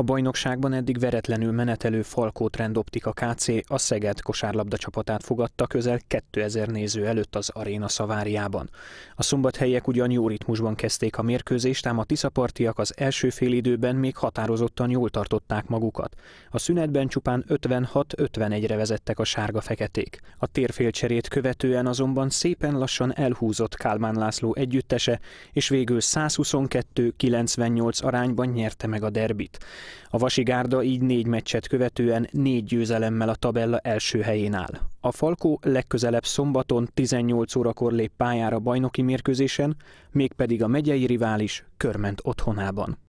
A bajnokságban eddig veretlenül menetelő Falkó Trendoptika KC a Szeged kosárlabda csapatát fogadta közel 2000 néző előtt az aréna szaváriában. A szombathelyek ugyan jó ritmusban kezdték a mérkőzést, ám a tiszapartiak az első fél időben még határozottan jól tartották magukat. A szünetben csupán 56-51-re vezettek a sárga-feketék. A térfélcserét követően azonban szépen lassan elhúzott Kálmán László együttese, és végül 122-98 arányban nyerte meg a derbit. A Vasigárda így négy meccset követően négy győzelemmel a tabella első helyén áll. A Falkó legközelebb szombaton 18 órakor lép pályára bajnoki mérkőzésen, mégpedig a megyei rivális Körment otthonában.